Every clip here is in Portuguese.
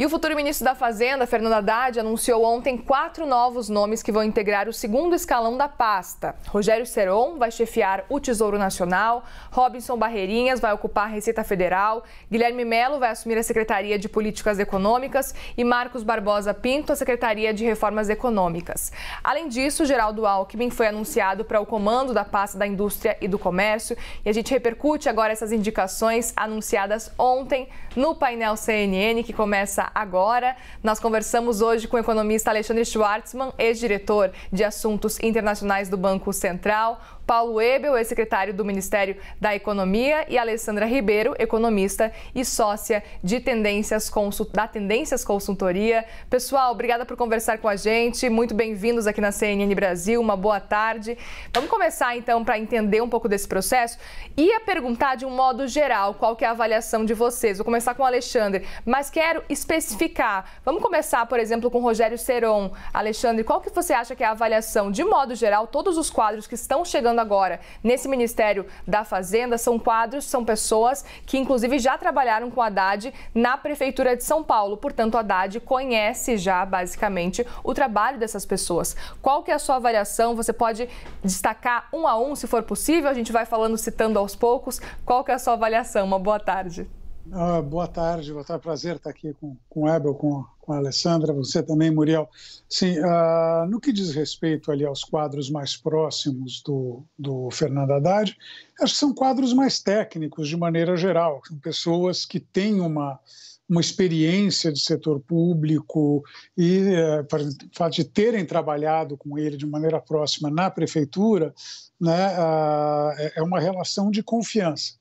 E o futuro ministro da Fazenda, Fernando Haddad, anunciou ontem quatro novos nomes que vão integrar o segundo escalão da pasta. Rogério Seron vai chefiar o Tesouro Nacional, Robinson Barreirinhas vai ocupar a Receita Federal, Guilherme Melo vai assumir a Secretaria de Políticas Econômicas e Marcos Barbosa Pinto a Secretaria de Reformas Econômicas. Além disso, Geraldo Alckmin foi anunciado para o comando da pasta da Indústria e do Comércio e a gente repercute agora essas indicações anunciadas ontem no painel CNN que começa agora. Nós conversamos hoje com o economista Alexandre Schwartzman, ex-diretor de Assuntos Internacionais do Banco Central. Paulo Ebel, ex-secretário do Ministério da Economia, e Alessandra Ribeiro, economista e sócia de Tendências da Tendências Consultoria. Pessoal, obrigada por conversar com a gente. Muito bem-vindos aqui na CNN Brasil. Uma boa tarde. Vamos começar então para entender um pouco desse processo. Ia perguntar de um modo geral qual que é a avaliação de vocês. Vou começar com o Alexandre, mas quero especificar. Vamos começar, por exemplo, com o Rogério Seron. Alexandre, qual que você acha que é a avaliação de modo geral todos os quadros que estão chegando trabalhando agora nesse Ministério da Fazenda são quadros, são pessoas que inclusive já trabalharam com Haddad na Prefeitura de São Paulo. Portanto, Haddad conhece já basicamente o trabalho dessas pessoas. Qual que é a sua avaliação? Você pode destacar um a um, se for possível. A gente vai falando, citando aos poucos. Qual que é a sua avaliação? Uma boa tarde. Ah, boa tarde, boa tarde. Prazer estar aqui com, com o Ebel, com, com a Alessandra, você também, Muriel. Sim, ah, no que diz respeito ali aos quadros mais próximos do, do Fernando Haddad, acho que são quadros mais técnicos, de maneira geral. São pessoas que têm uma, uma experiência de setor público e é, fato de terem trabalhado com ele de maneira próxima na prefeitura, né, ah, é, é uma relação de confiança.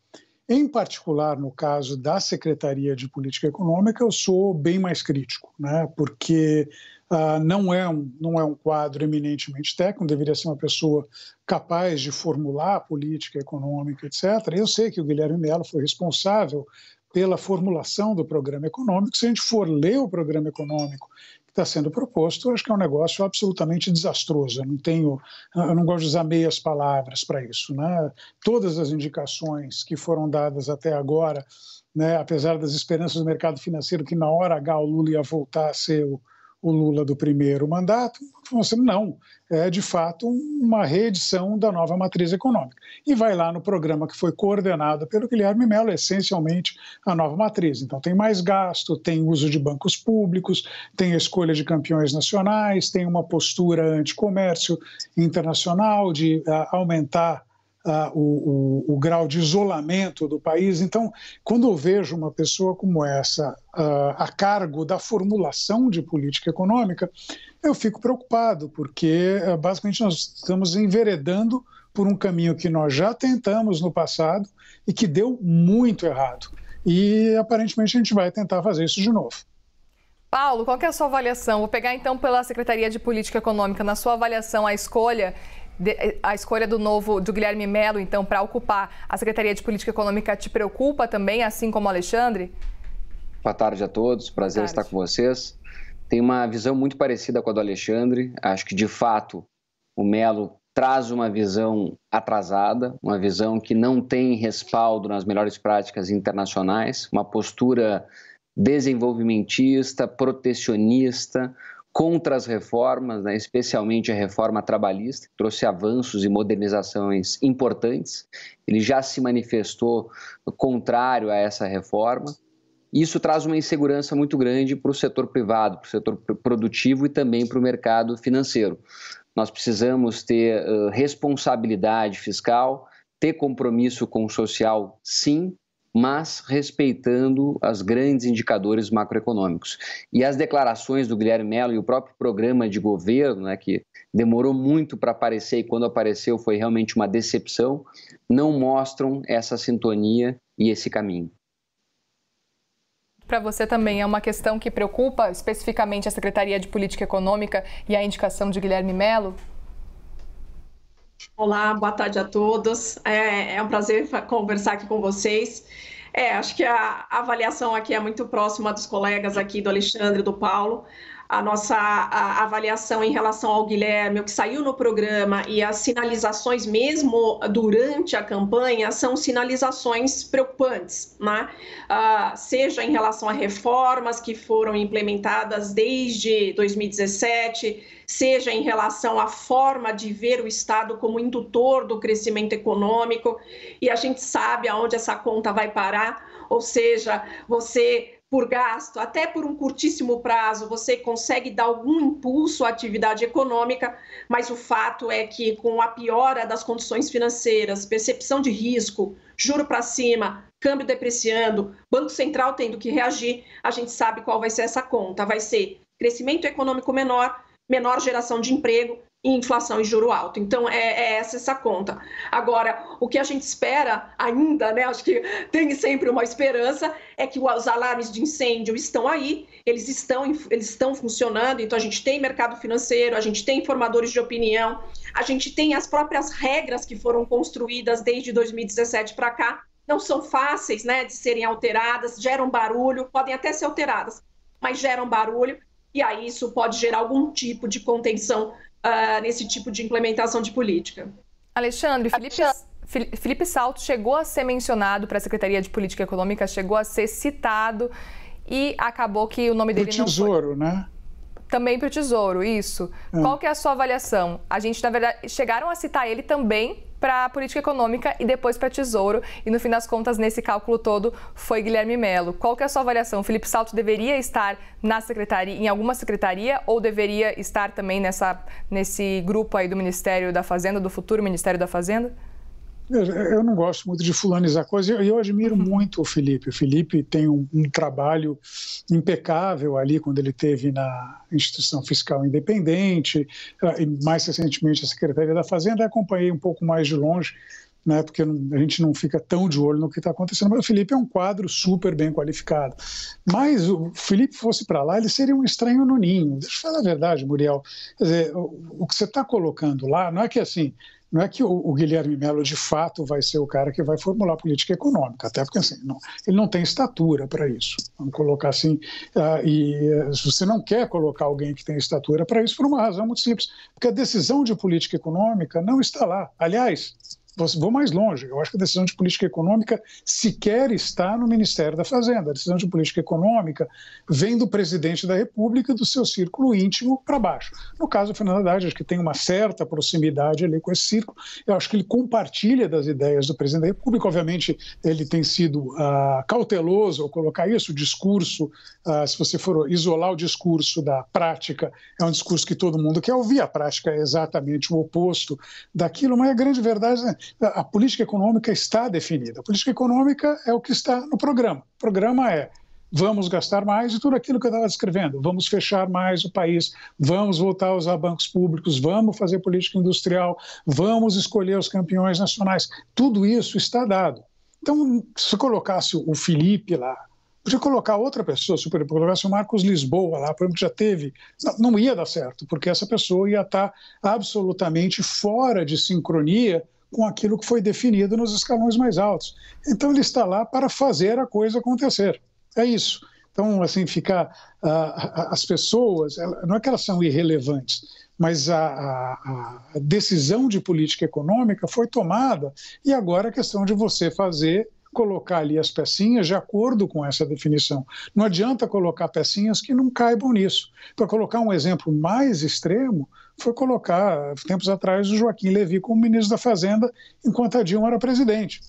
Em particular, no caso da Secretaria de Política Econômica, eu sou bem mais crítico, né? porque ah, não, é um, não é um quadro eminentemente técnico, deveria ser uma pessoa capaz de formular a política econômica, etc. Eu sei que o Guilherme Mello foi responsável pela formulação do programa econômico. Se a gente for ler o programa econômico está sendo proposto, acho que é um negócio absolutamente desastroso. Eu não tenho, eu não gosto de usar meias palavras para isso. Né? Todas as indicações que foram dadas até agora, né, apesar das esperanças do mercado financeiro que na hora H o Lula ia voltar a ser o, o Lula do primeiro mandato, assim, não, é de fato uma reedição da nova matriz econômica. E vai lá no programa que foi coordenado pelo Guilherme Mello, essencialmente a nova matriz. Então tem mais gasto, tem uso de bancos públicos, tem escolha de campeões nacionais, tem uma postura anticomércio internacional de ah, aumentar ah, o, o, o, grau de isolamento do país. Então, quando eu vejo uma pessoa como essa ah, a cargo da formulação de política econômica, eu fico preocupado, porque ah, basicamente nós estamos enveredando por um caminho que nós já tentamos no passado e que deu muito errado. E aparentemente a gente vai tentar fazer isso de novo. Paulo, qual é a sua avaliação? Vou pegar então pela Secretaria de Política Econômica. Na sua avaliação, a escolha a escolha do novo do Guilherme Melo, então, para ocupar a Secretaria de Política Econômica te preocupa também, assim como o Alexandre? Boa tarde a todos, prazer estar com vocês. Tem uma visão muito parecida com a do Alexandre. Acho que, de fato, o Melo traz uma visão atrasada, uma visão que não tem respaldo nas melhores práticas internacionais, uma postura desenvolvimentista, protecionista, contra as reformas, né, especialmente a reforma trabalhista, que trouxe avanços e modernizações importantes. Ele já se manifestou contrário a essa reforma. Isso traz uma insegurança muito grande para o setor privado, para o setor produtivo e também para o mercado financeiro. Nós precisamos ter uh, responsabilidade fiscal, ter compromisso com o social, sim, mas respeitando os grandes indicadores macroeconômicos. E as declarações do Guilherme Mello e o próprio programa de governo, né, que demorou muito para aparecer e quando apareceu foi realmente uma decepção, não mostram essa sintonia e esse caminho. Para você também é uma questão que preocupa especificamente a Secretaria de Política Econômica e a indicação de Guilherme Mello? Olá, boa tarde a todos. É, é um prazer conversar aqui com vocês. É, acho que a avaliação aqui é muito próxima dos colegas aqui do Alexandre e do Paulo a nossa a, avaliação em relação ao Guilherme, o que saiu no programa e as sinalizações, mesmo durante a campanha, são sinalizações preocupantes, né? Ah, seja em relação a reformas que foram implementadas desde 2017, seja em relação à forma de ver o Estado como indutor do crescimento econômico, e a gente sabe aonde essa conta vai parar, ou seja, você por gasto, até por um curtíssimo prazo, você consegue dar algum impulso à atividade econômica, mas o fato é que com a piora das condições financeiras, percepção de risco, juro para cima, câmbio depreciando, Banco Central tendo que reagir, a gente sabe qual vai ser essa conta. Vai ser crescimento econômico menor, menor geração de emprego inflação e juro alto. Então, é, é, essa essa conta. Agora, o que a gente espera ainda, né? Acho que tem sempre uma esperança, é que os alarmes de incêndio estão aí, eles estão, eles estão funcionando, então a gente tem mercado financeiro, a gente tem formadores de opinião, a gente tem as próprias regras que foram construídas desde 2017 para cá. Não são fáceis né, de serem alteradas, geram barulho, podem até ser alteradas, mas geram barulho, e aí isso pode gerar algum tipo de contenção uh, nesse tipo de implementação de política. Alexandre, Felipe, Felipe Salto chegou a ser mencionado para a Secretaria de Política Econômica, chegou a ser citado e acabou que o nome dele Do tesouro, não foi. né? Também para o Tesouro, isso. Hum. Qual que é a sua avaliação? A gente, na verdade, chegaram a citar ele também para a política econômica e depois para Tesouro. E no fim das contas, nesse cálculo todo, foi Guilherme Melo. Qual que é a sua avaliação? O Felipe Salto deveria estar na secretaria, em alguma secretaria ou deveria estar também nessa, nesse grupo aí do Ministério da Fazenda, do futuro Ministério da Fazenda? Eu não gosto muito de fulanizar coisas. e eu, eu, admiro uhum. muito o Felipe. O Felipe tem um, um, trabalho impecável ali quando ele teve na instituição fiscal independente, ah, e mais recentemente a Secretaria da Fazenda. Eu acompanhei um pouco mais de longe, né, porque a gente não fica tão de olho no que está acontecendo. Mas o Felipe é um quadro super bem qualificado. Mas o Felipe fosse para lá, ele seria um estranho no ninho. Deixa eu falar a verdade, Muriel. Quer dizer, o, o que você está colocando lá, não é que assim não é que o, o Guilherme Melo de fato vai ser o cara que vai formular política econômica, até porque assim, não, ele não tem estatura para isso. Vamos colocar assim, uh, e uh, você não quer colocar alguém que tem estatura para isso por uma razão muito simples, porque a decisão de política econômica não está lá. Aliás, vou mais longe, eu acho que a decisão de política econômica sequer está no Ministério da Fazenda. A decisão de política econômica vem do presidente da República, do seu círculo íntimo para baixo. No caso do Fernando Haddad, acho que tem uma certa proximidade ali com esse círculo. Eu acho que ele compartilha das ideias do presidente da República. Obviamente, ele tem sido ah, cauteloso ao colocar isso. O discurso, ah, se você for isolar o discurso da prática, é um discurso que todo mundo quer ouvir. A prática é exatamente o oposto daquilo, mas a grande verdade é a política econômica está definida. A política econômica é o que está no programa. O programa é vamos gastar mais e tudo aquilo que eu estava descrevendo. Vamos fechar mais o país, vamos voltar a usar bancos públicos, vamos fazer política industrial, vamos escolher os campeões nacionais. Tudo isso está dado. Então, se colocasse o Felipe lá, podia colocar outra pessoa, se colocasse o Marcos Lisboa lá, por exemplo, que já teve, não, não ia dar certo, porque essa pessoa ia estar absolutamente fora de sincronia com aquilo que foi definido nos escalões mais altos. Então ele está lá para fazer a coisa acontecer. É isso. Então, assim, ficar uh, as pessoas, não é que elas são irrelevantes, mas a, a, a decisão de política econômica foi tomada e agora a é questão de você fazer colocar ali as pecinhas de acordo com essa definição. Não adianta colocar pecinhas que não caibam nisso. Para colocar um exemplo mais extremo, foi colocar, tempos atrás, o Joaquim Levi como ministro da Fazenda, enquanto a Dilma era presidente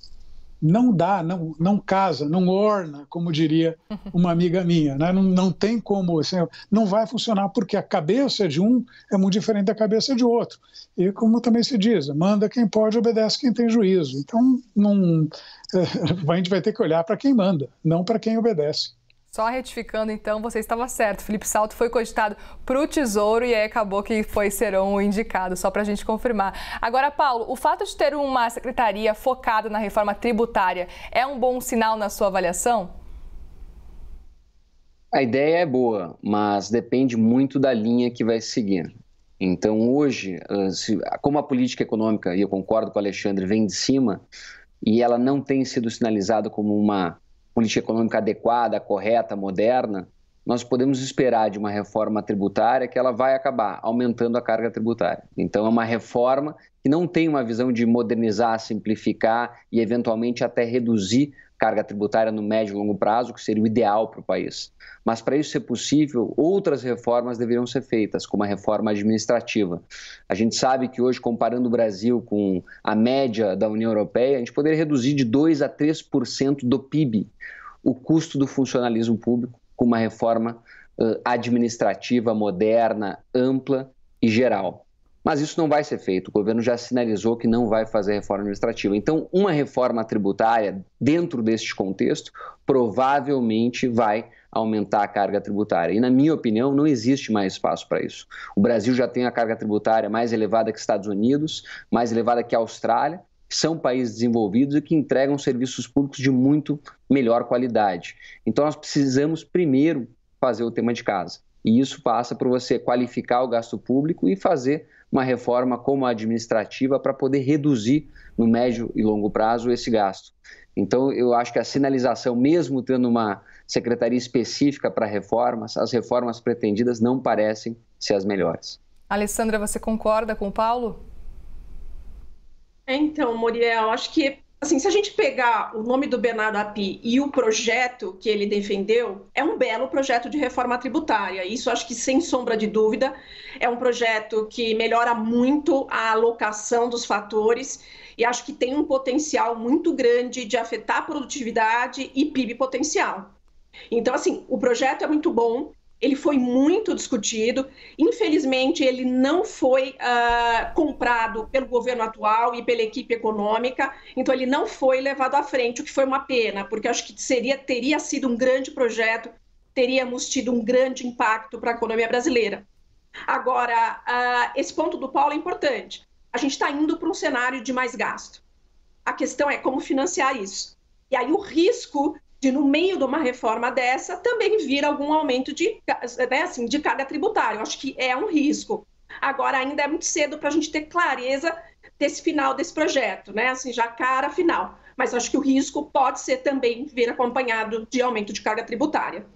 não dá, não, não casa, não orna, como diria uma amiga minha. Né? Não, não tem como, assim, não vai funcionar, porque a cabeça de um é muito diferente da cabeça de outro. E como também se diz, manda quem pode, obedece quem tem juízo. Então, não, a gente vai ter que olhar para quem manda, não para quem obedece. Só retificando, então, você estava certo. Felipe Salto foi cogitado para o Tesouro e aí acabou que foi Serão o indicado, só para a gente confirmar. Agora, Paulo, o fato de ter uma secretaria focada na reforma tributária é um bom sinal na sua avaliação? A ideia é boa, mas depende muito da linha que vai seguir. Então, hoje, ah, como a política econômica, e eu concordo com o Alexandre, vem de cima, e ela não tem sido sinalizada como uma política econômica adequada, correta, moderna, nós podemos esperar de uma reforma tributária que ela vai acabar aumentando a carga tributária. Então, é uma reforma que não tem uma visão de modernizar, simplificar e, eventualmente, até reduzir carga tributária no médio e longo prazo, que seria o ideal para o país. Mas para isso ser possível, outras reformas deveriam ser feitas, como a reforma administrativa. A gente sabe que hoje, comparando o Brasil com a média da União Europeia, a gente poderia reduzir de 2 a 3% do PIB o custo do funcionalismo público com uma reforma administrativa moderna, ampla e geral. Mas isso não vai ser feito. O governo já sinalizou que não vai fazer reforma administrativa. Então, uma reforma tributária dentro deste contexto provavelmente vai aumentar a carga tributária. E, na minha opinião, não existe mais espaço para isso. O Brasil já tem a carga tributária mais elevada que Estados Unidos, mais elevada que a Austrália, que são países desenvolvidos e que entregam serviços públicos de muito melhor qualidade. Então, nós precisamos primeiro fazer o tema de casa. E isso passa por você qualificar o gasto público e fazer uma reforma como a administrativa para poder reduzir no médio e longo prazo esse gasto. Então, eu acho que a sinalização, mesmo tendo uma secretaria específica para reformas, as reformas pretendidas não parecem ser as melhores. Alessandra, você concorda com o Paulo? É, então, Muriel, acho que assim, se a gente pegar o nome do Bernardo Api e o projeto que ele defendeu, é um belo projeto de reforma tributária. Isso acho que sem sombra de dúvida é um projeto que melhora muito a alocação dos fatores e acho que tem um potencial muito grande de afetar produtividade e PIB potencial. Então, assim, o projeto é muito bom, ele foi muito discutido. Infelizmente, ele não foi uh, comprado pelo governo atual e pela equipe econômica, então ele não foi levado à frente, o que foi uma pena, porque acho que seria, teria sido um grande projeto, teríamos tido um grande impacto para a economia brasileira. Agora, uh, esse ponto do Paulo é importante. A gente está indo para um cenário de mais gasto. A questão é como financiar isso. E aí o risco de no meio de uma reforma dessa também vir algum aumento de, né, assim, de carga tributária. Eu acho que é um risco. Agora ainda é muito cedo para a gente ter clareza desse final desse projeto, né? Assim, já cara final. Mas acho que o risco pode ser também vir acompanhado de aumento de carga tributária.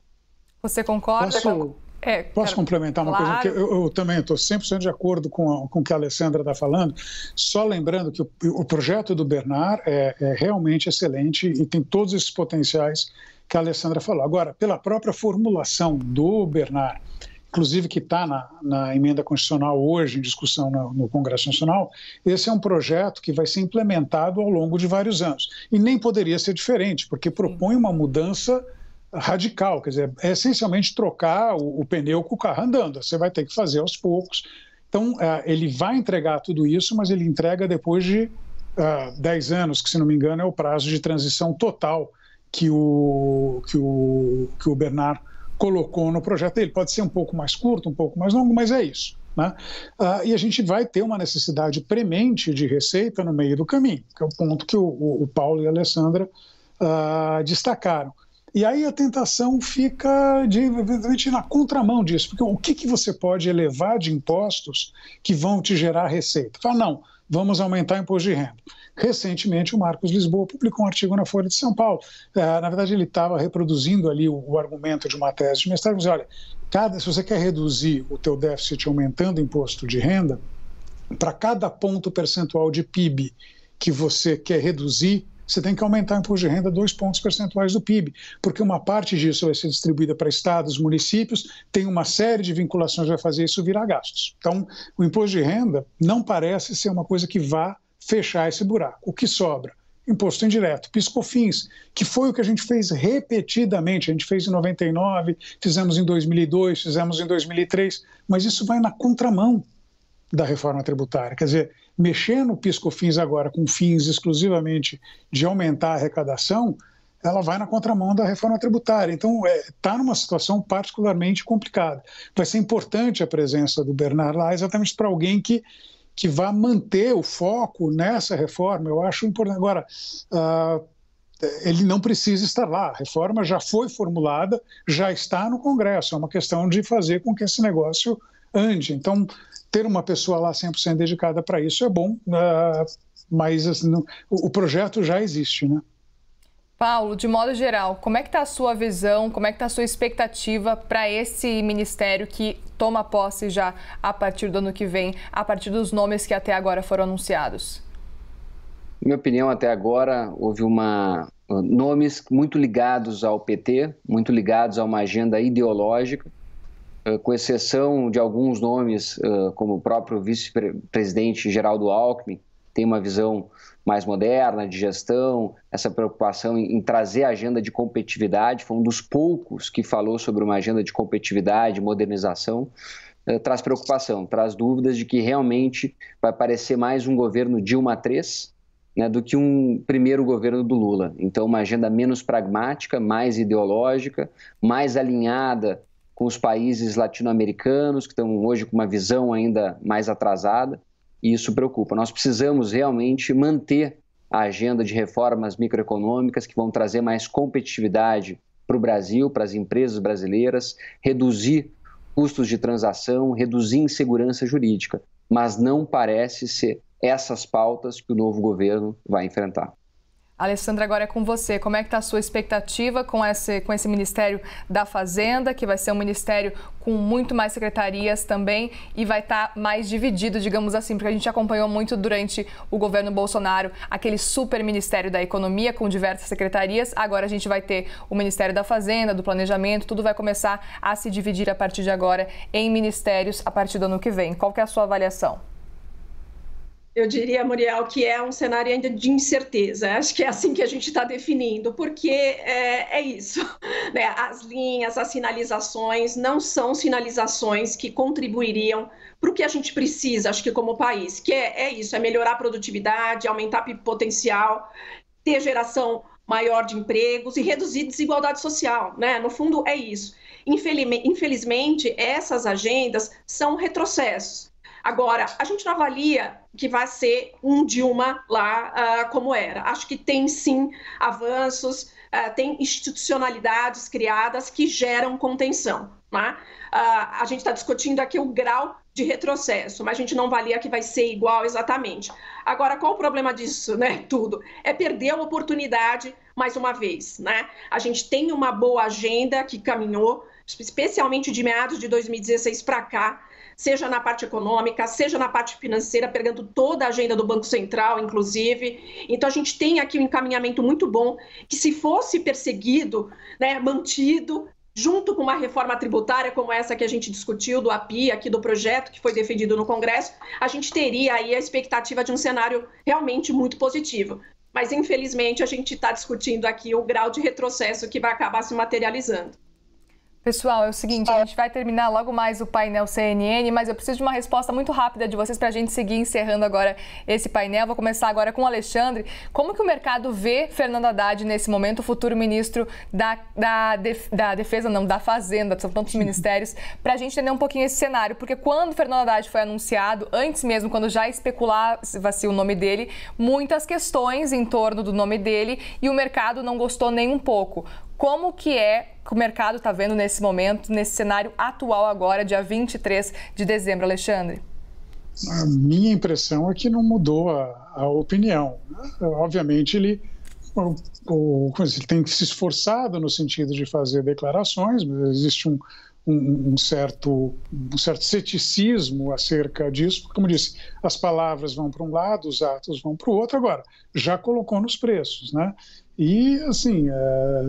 Você concorda? Posso, é, Posso quero... complementar uma claro. coisa? Eu, eu também estou 100% de acordo com, a, com o que a Alessandra está falando, só lembrando que o, o projeto do Bernard é, é realmente excelente e tem todos esses potenciais que a Alessandra falou. Agora, pela própria formulação do Bernard, inclusive que está na, na, emenda constitucional hoje em discussão no, no, Congresso Nacional, esse é um projeto que vai ser implementado ao longo de vários anos. E nem poderia ser diferente, porque propõe uma mudança radical, quer dizer, é essencialmente trocar o, o pneu com o carro andando, você vai ter que fazer aos poucos. Então, é, ele vai entregar tudo isso, mas ele entrega depois de uh, é, 10 anos, que se não me engano é o prazo de transição total que o, que o, que o Bernard colocou no projeto dele. Pode ser um pouco mais curto, um pouco mais longo, mas é isso. Né? Uh, e a gente vai ter uma necessidade premente de receita no meio do caminho, que é o ponto que o, o, o Paulo e a Alessandra uh, destacaram. E aí a tentação fica, de, evidentemente, na contramão disso, porque o que, que você pode elevar de impostos que vão te gerar receita? Fala, não, vamos aumentar o imposto de renda. Recentemente, o Marcos Lisboa publicou um artigo na Folha de São Paulo. Ah, na verdade, ele estava reproduzindo ali o, o, argumento de uma tese de mestrado, mas olha, cada, se você quer reduzir o teu déficit aumentando o imposto de renda, para cada ponto percentual de PIB que você quer reduzir você tem que aumentar o imposto de renda dois pontos percentuais do PIB, porque uma parte disso vai ser distribuída para estados, municípios, tem uma série de vinculações que vai fazer isso virar gastos. Então, o imposto de renda não parece ser uma coisa que vá fechar esse buraco. O que sobra? Imposto indireto, piscofins, que foi o que a gente fez repetidamente. A gente fez em 99, fizemos em 2002, fizemos em 2003, mas isso vai na contramão da reforma tributária. Quer dizer, Mexendo no piscofins agora com fins exclusivamente de aumentar a arrecadação, ela vai na contramão da reforma tributária. Então, está é, tá numa situação particularmente complicada. Então, vai ser importante a presença do Bernard lá, exatamente para alguém que, que vá manter o foco nessa reforma. Eu acho importante. Agora, uh, ele não precisa estar lá. A reforma já foi formulada, já está no Congresso. É uma questão de fazer com que esse negócio ande. Então, ter uma pessoa lá 100% dedicada para isso é bom, né? mas assim, o projeto já existe, né? Paulo, de modo geral, como é que está a sua visão, como é que está a sua expectativa para esse ministério que toma posse já a partir do ano que vem, a partir dos nomes que até agora foram anunciados? Na minha opinião, até agora houve uma nomes muito ligados ao PT, muito ligados a uma agenda ideológica, eh, com exceção de alguns nomes, eh, como o próprio vice-presidente Geraldo Alckmin, tem uma visão mais moderna de gestão, essa preocupação em trazer agenda de competitividade, foi um dos poucos que falou sobre uma agenda de competitividade, modernização, eh, traz preocupação, traz dúvidas de que realmente vai parecer mais um governo Dilma III né, do que um primeiro governo do Lula. Então, uma agenda menos pragmática, mais ideológica, mais alinhada com os países latino-americanos, que estão hoje com uma visão ainda mais atrasada, e isso preocupa. Nós precisamos realmente manter a agenda de reformas microeconômicas que vão trazer mais competitividade para o Brasil, para as empresas brasileiras, reduzir custos de transação, reduzir insegurança jurídica. Mas não parece ser essas pautas que o novo governo vai enfrentar. Alessandra, agora é com você. Como é que está a sua expectativa com esse, com esse Ministério da Fazenda, que vai ser um ministério com muito mais secretarias também e vai estar tá mais dividido, digamos assim, porque a gente acompanhou muito durante o governo Bolsonaro aquele super Ministério da Economia com diversas secretarias. Agora a gente vai ter o Ministério da Fazenda, do Planejamento, tudo vai começar a se dividir a partir de agora em ministérios a partir do ano que vem. Qual que é a sua avaliação? eu diria, Muriel, que é um cenário ainda de incerteza. Acho que é assim que a gente está definindo, porque é, é isso. Né? As linhas, as sinalizações não são sinalizações que contribuiriam para o que a gente precisa, acho que como país, que é, é isso, é melhorar a produtividade, aumentar o potencial, ter geração maior de empregos e reduzir desigualdade social. Né? No fundo, é isso. Infelizmente, essas agendas são retrocessos Agora, a gente não avalia que vai ser um Dilma lá uh, como era. Acho que tem sim avanços, uh, tem institucionalidades criadas que geram contenção. Né? Uh, a gente está discutindo aqui o grau de retrocesso, mas a gente não valia que vai ser igual exatamente. Agora, qual o problema disso, né? Tudo é perder a oportunidade mais uma vez, né? A gente tem uma boa agenda que caminhou, especialmente de meados de 2016 para cá, seja na parte econômica, seja na parte financeira, pegando toda a agenda do Banco Central, inclusive. Então, a gente tem aqui um encaminhamento muito bom, que se fosse perseguido, né, mantido, junto com uma reforma tributária como essa que a gente discutiu do API, aqui do projeto que foi defendido no Congresso, a gente teria aí a expectativa de um cenário realmente muito positivo. Mas, infelizmente, a gente está discutindo aqui o grau de retrocesso que vai acabar se materializando. Pessoal, é o seguinte, a é. gente vai terminar logo mais o painel CNN, mas eu preciso de uma resposta muito rápida de vocês para a gente seguir encerrando agora esse painel. Vou começar agora com o Alexandre. Como que o mercado vê Fernando Haddad nesse momento, o futuro ministro da, da, da Defesa, não, da Fazenda, são tantos ministérios, para a gente entender um pouquinho esse cenário? Porque quando Fernando Haddad foi anunciado, antes mesmo, quando já especulava-se o nome dele, muitas questões em torno do nome dele e o mercado não gostou nem um pouco como que é que o mercado está vendo nesse momento, nesse cenário atual agora, dia 23 de dezembro, Alexandre? A minha impressão é que não mudou a, a opinião. Né? Obviamente, ele, o, o, ele tem se esforçado no sentido de fazer declarações, mas existe um, um, um, certo, um certo ceticismo acerca disso, porque, como disse, as palavras vão para um lado, os atos vão para o outro. Agora, já colocou nos preços, né? E, assim, é,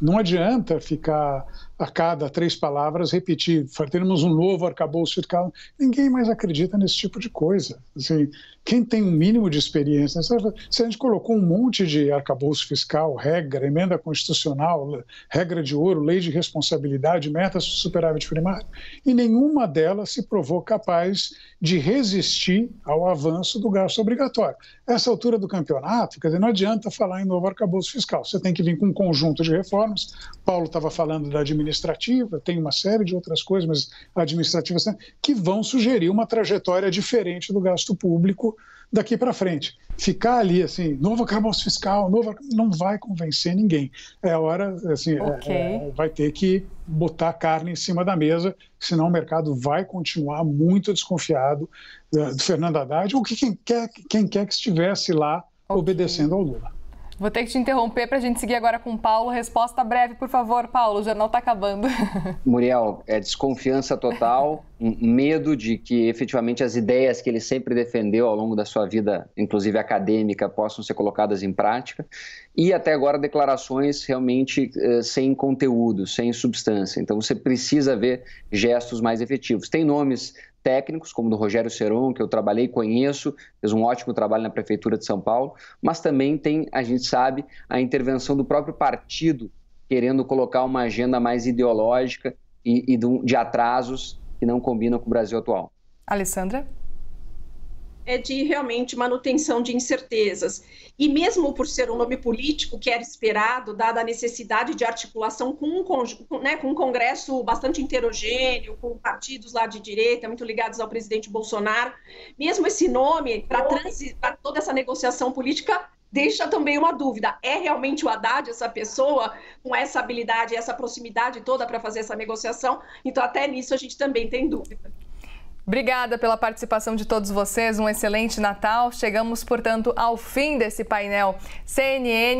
não adianta ficar a cada três palavras repetir, teremos um novo arcabouço fiscal. Ninguém mais acredita nesse tipo de coisa. Assim, quem tem um mínimo de experiência, se a gente colocou um monte de arcabouço fiscal, regra, emenda constitucional, regra de ouro, lei de responsabilidade, metas superávit primário, e nenhuma delas se provou capaz de resistir ao avanço do gasto obrigatório. Essa altura do campeonato, quer dizer, não adianta falar em novo arcabouço fiscal. Você tem que vir com um conjunto de reformas. Paulo estava falando da diminuição administrativa, tem uma série de outras coisas, mas administrativas né, que vão sugerir uma trajetória diferente do gasto público daqui para frente. Ficar ali assim, novo arcabouço fiscal, novo, não vai convencer ninguém. É hora, assim, é, okay. é, vai ter que botar carne em cima da mesa, senão o mercado vai continuar muito desconfiado eh, do Fernando Haddad ou que quem quer, quem quer que estivesse lá okay. obedecendo ao Lula. Vou ter que te interromper para a gente seguir agora com o Paulo. Resposta breve, por favor, Paulo. O jornal está acabando. Muriel, é desconfiança total, medo de que efetivamente as ideias que ele sempre defendeu ao longo da sua vida, inclusive acadêmica, possam ser colocadas em prática. E até agora declarações realmente eh, sem conteúdo, sem substância. Então você precisa ver gestos mais efetivos. Tem nomes técnicos, como do Rogério Seron, que eu trabalhei, conheço, fez um ótimo trabalho na Prefeitura de São Paulo, mas também tem, a gente sabe, a intervenção do próprio partido, querendo colocar uma agenda mais ideológica e, e de atrasos que não combinam com o Brasil atual. Alessandra? é de realmente manutenção de incertezas. E mesmo por ser um nome político que era esperado, dada a necessidade de articulação com um, né, com um Congresso bastante heterogêneo, com partidos lá de direita muito ligados ao presidente Bolsonaro, mesmo esse nome, para toda essa negociação política, deixa também uma dúvida: é realmente o Haddad essa pessoa com essa habilidade, essa proximidade toda para fazer essa negociação? Então, até nisso a gente também tem dúvida. Obrigada pela participação de todos vocês. Um excelente Natal. Chegamos, portanto, ao fim desse painel CNN.